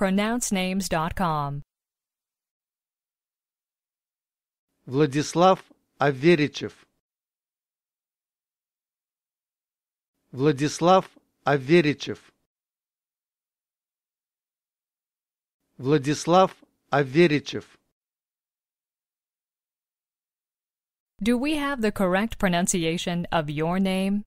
pronouncenames.com. Владислав Аверичев Владислав Аверичев Владислав Аверичев Do we have the correct pronunciation of your name?